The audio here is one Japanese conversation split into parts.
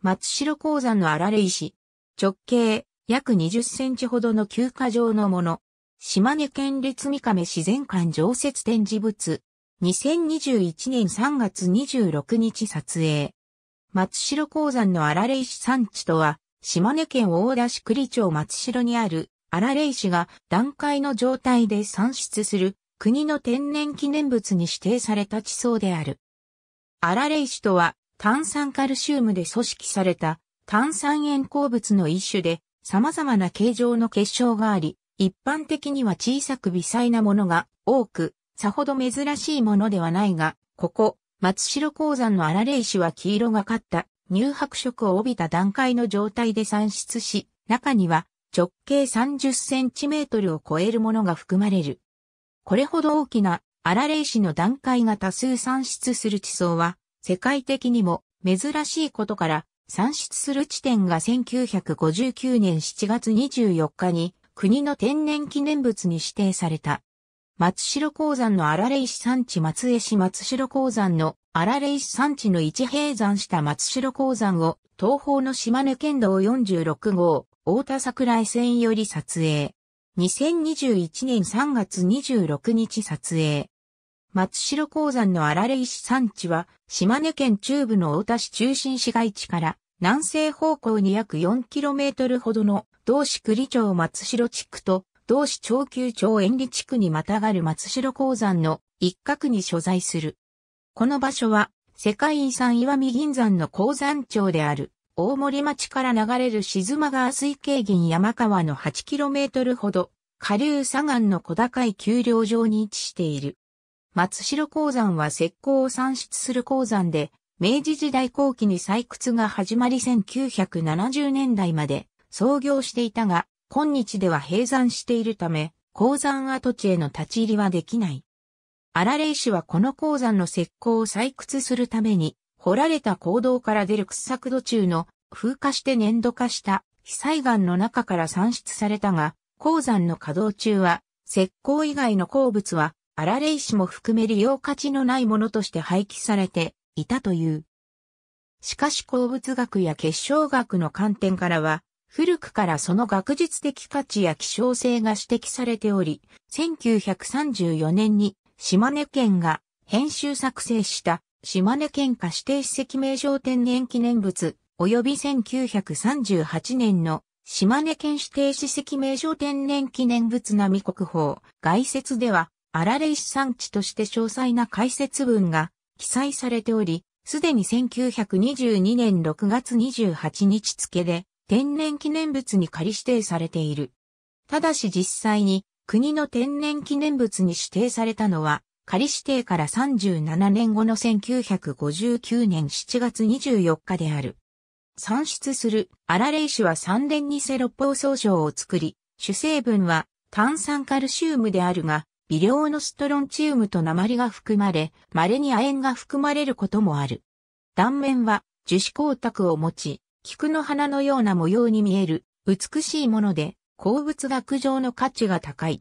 松代鉱山のあられ石。直径約20センチほどの休暇状のもの。島根県立三亀自然館常設展示物。2021年3月26日撮影。松代鉱山の荒れ石産地とは、島根県大田市栗町松代にある荒れ石が段階の状態で産出する国の天然記念物に指定された地層である。荒れ石とは炭酸カルシウムで組織された炭酸塩鉱物の一種で様々な形状の結晶があり、一般的には小さく微細なものが多く、さほど珍しいものではないが、ここ、松代鉱山の荒れ石は黄色がかった乳白色を帯びた段階の状態で産出し、中には直径30センチメートルを超えるものが含まれる。これほど大きな荒れ石の段階が多数産出する地層は、世界的にも珍しいことから、算出する地点が1959年7月24日に国の天然記念物に指定された。松代鉱山の荒れ石産地松江市松代鉱山の荒れ石産地の一閉山した松代鉱山を東方の島根県道46号大田桜井線より撮影。2021年3月26日撮影。松代鉱山の荒れ石産地は、島根県中部の大田市中心市街地から南西方向に約 4km ほどの同市栗町松代地区と同市長久町遠里地区にまたがる松代鉱山の一角に所在する。この場所は世界遺産岩見銀山の鉱山町である大森町から流れる静間川水系銀山川の 8km ほど下流左岸の小高い丘陵上に位置している。松代鉱山は石膏を産出する鉱山で、明治時代後期に採掘が始まり1970年代まで創業していたが、今日では閉山しているため、鉱山跡地への立ち入りはできない。荒霊市はこの鉱山の石膏を採掘するために、掘られた坑道から出る掘削土中の風化して粘土化した被災岩の中から産出されたが、鉱山の稼働中は、石膏以外の鉱物はられ石も含め利用価値のないものとして廃棄されていたという。しかし鉱物学や結晶学の観点からは、古くからその学術的価値や希少性が指摘されており、1934年に島根県が編集作成した島根県下指定史跡名称天然記念物及び1938年の島根県指定史跡名称天然記念物並国宝外説では荒れ石産地として詳細な解説文が記載されており、すでに1922年6月28日付で天然記念物に仮指定されている。ただし実際に国の天然記念物に指定されたのは仮指定から37年後の1959年7月24日である。産出するアラレイ種は3連にセポウ総症を作り、主成分は炭酸カルシウムであるが、微量のストロンチウムと鉛が含まれ、稀に亜鉛が含まれることもある。断面は樹脂光沢を持ち、菊の花のような模様に見える美しいもので、鉱物学上の価値が高い。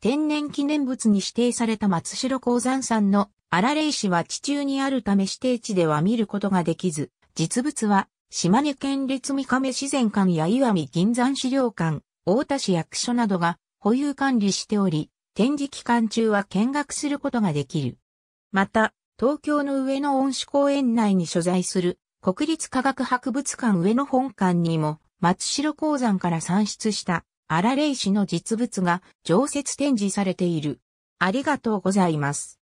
天然記念物に指定された松代鉱山山の荒れ石は地中にあるため指定地では見ることができず、実物は島根県立三亀自然館や岩見銀山資料館、大田市役所などが保有管理しており、展示期間中は見学することができる。また、東京の上野恩賜公園内に所在する国立科学博物館上野本館にも松代鉱山から産出した荒霊石の実物が常設展示されている。ありがとうございます。